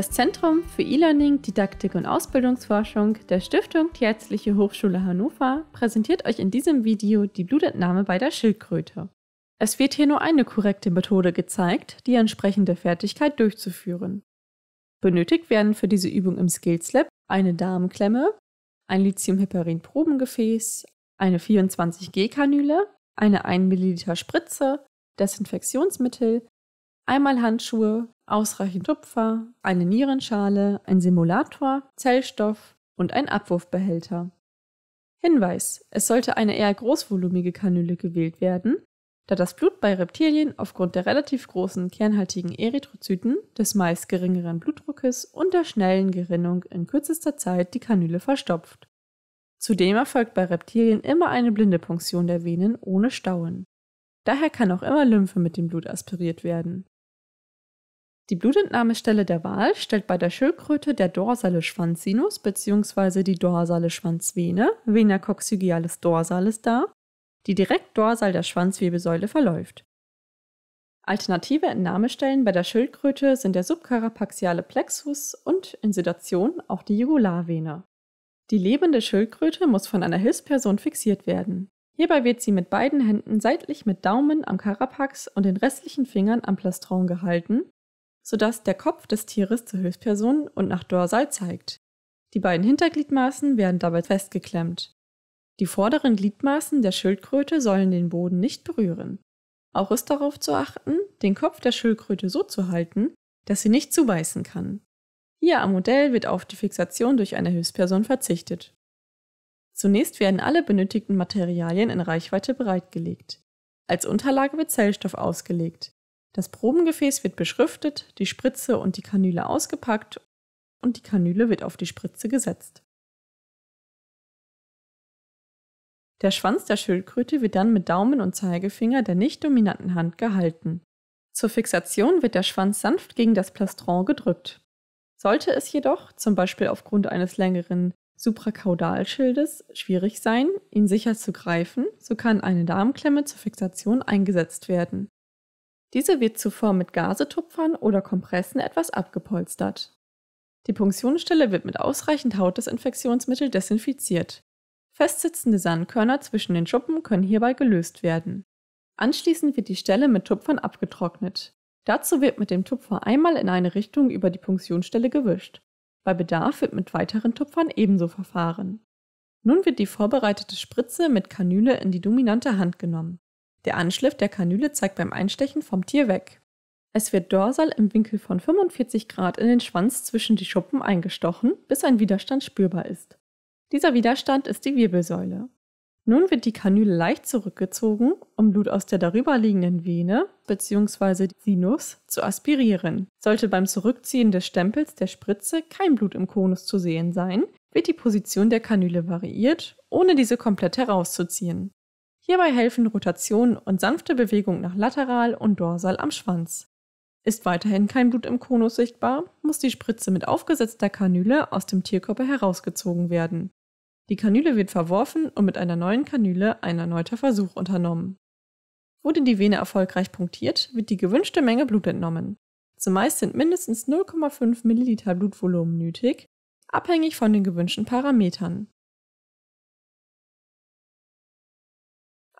das Zentrum für E-Learning, Didaktik und Ausbildungsforschung der Stiftung Die Ärztliche Hochschule Hannover präsentiert euch in diesem Video die Blutentnahme bei der Schildkröte. Es wird hier nur eine korrekte Methode gezeigt, die entsprechende Fertigkeit durchzuführen. Benötigt werden für diese Übung im Skills Lab eine Darmklemme, ein lithium Lithiumheparin-Probengefäß, eine 24G-Kanüle, eine 1 ml Spritze, Desinfektionsmittel, einmal Handschuhe, ausreichend Tupfer, eine Nierenschale, ein Simulator, Zellstoff und ein Abwurfbehälter. Hinweis: Es sollte eine eher großvolumige Kanüle gewählt werden, da das Blut bei Reptilien aufgrund der relativ großen kernhaltigen Erythrozyten, des meist geringeren Blutdruckes und der schnellen Gerinnung in kürzester Zeit die Kanüle verstopft. Zudem erfolgt bei Reptilien immer eine blinde Punktion der Venen ohne Stauen. Daher kann auch immer Lymphe mit dem Blut aspiriert werden. Die Blutentnahmestelle der Wahl stellt bei der Schildkröte der dorsale Schwanzsinus bzw. die dorsale Schwanzvene, Vena coccygialis dorsalis, dar, die direkt dorsal der Schwanzwirbelsäule verläuft. Alternative Entnahmestellen bei der Schildkröte sind der subcarapaxiale Plexus und in Sedation auch die Jugularvene. Die lebende Schildkröte muss von einer Hilfsperson fixiert werden. Hierbei wird sie mit beiden Händen seitlich mit Daumen am Carapax und den restlichen Fingern am Plastron gehalten sodass der Kopf des Tieres zur Hilfsperson und nach Dorsal zeigt. Die beiden Hintergliedmaßen werden dabei festgeklemmt. Die vorderen Gliedmaßen der Schildkröte sollen den Boden nicht berühren. Auch ist darauf zu achten, den Kopf der Schildkröte so zu halten, dass sie nicht zubeißen kann. Hier am Modell wird auf die Fixation durch eine Hilfsperson verzichtet. Zunächst werden alle benötigten Materialien in Reichweite bereitgelegt. Als Unterlage wird Zellstoff ausgelegt. Das Probengefäß wird beschriftet, die Spritze und die Kanüle ausgepackt und die Kanüle wird auf die Spritze gesetzt. Der Schwanz der Schildkröte wird dann mit Daumen und Zeigefinger der nicht dominanten Hand gehalten. Zur Fixation wird der Schwanz sanft gegen das Plastron gedrückt. Sollte es jedoch, zum Beispiel aufgrund eines längeren Suprakaudalschildes, schwierig sein, ihn sicher zu greifen, so kann eine Darmklemme zur Fixation eingesetzt werden. Diese wird zuvor mit Gasetupfern oder Kompressen etwas abgepolstert. Die Punktionsstelle wird mit ausreichend Hautdesinfektionsmittel desinfiziert. Festsitzende Sandkörner zwischen den Schuppen können hierbei gelöst werden. Anschließend wird die Stelle mit Tupfern abgetrocknet. Dazu wird mit dem Tupfer einmal in eine Richtung über die Punktionsstelle gewischt. Bei Bedarf wird mit weiteren Tupfern ebenso verfahren. Nun wird die vorbereitete Spritze mit Kanüle in die dominante Hand genommen. Der Anschliff der Kanüle zeigt beim Einstechen vom Tier weg. Es wird dorsal im Winkel von 45 Grad in den Schwanz zwischen die Schuppen eingestochen, bis ein Widerstand spürbar ist. Dieser Widerstand ist die Wirbelsäule. Nun wird die Kanüle leicht zurückgezogen, um Blut aus der darüberliegenden Vene bzw. Sinus zu aspirieren. Sollte beim Zurückziehen des Stempels der Spritze kein Blut im Konus zu sehen sein, wird die Position der Kanüle variiert, ohne diese komplett herauszuziehen. Hierbei helfen Rotation und sanfte Bewegung nach lateral und dorsal am Schwanz. Ist weiterhin kein Blut im Konus sichtbar, muss die Spritze mit aufgesetzter Kanüle aus dem Tierkörper herausgezogen werden. Die Kanüle wird verworfen und mit einer neuen Kanüle ein erneuter Versuch unternommen. Wurde die Vene erfolgreich punktiert, wird die gewünschte Menge Blut entnommen. Zumeist sind mindestens 0,5 ml Blutvolumen nötig, abhängig von den gewünschten Parametern.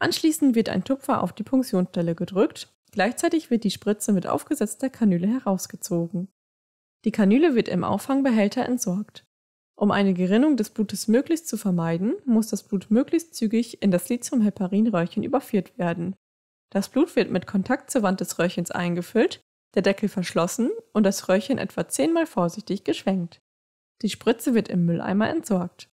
Anschließend wird ein Tupfer auf die Punktionsstelle gedrückt. Gleichzeitig wird die Spritze mit aufgesetzter Kanüle herausgezogen. Die Kanüle wird im Auffangbehälter entsorgt. Um eine Gerinnung des Blutes möglichst zu vermeiden, muss das Blut möglichst zügig in das Lithiumheparin-Röhrchen überführt werden. Das Blut wird mit Kontakt zur Wand des Röhrchens eingefüllt, der Deckel verschlossen und das Röhrchen etwa zehnmal vorsichtig geschwenkt. Die Spritze wird im Mülleimer entsorgt.